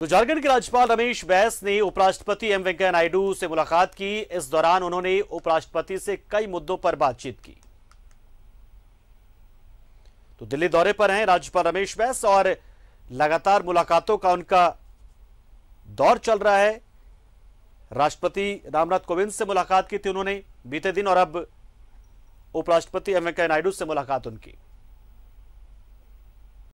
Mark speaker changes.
Speaker 1: तो झारखंड के राज्यपाल रमेश बैस ने उपराष्ट्रपति एम वेंकैया नायडू से मुलाकात की इस दौरान उन्होंने उपराष्ट्रपति से कई मुद्दों पर बातचीत की तो दिल्ली दौरे पर हैं राज्यपाल रमेश बैस और लगातार मुलाकातों का उनका दौर चल रहा है राष्ट्रपति रामनाथ कोविंद से मुलाकात की थी उन्होंने बीते दिन और अब उपराष्ट्रपति एम वेंकैया नायडू से मुलाकात उनकी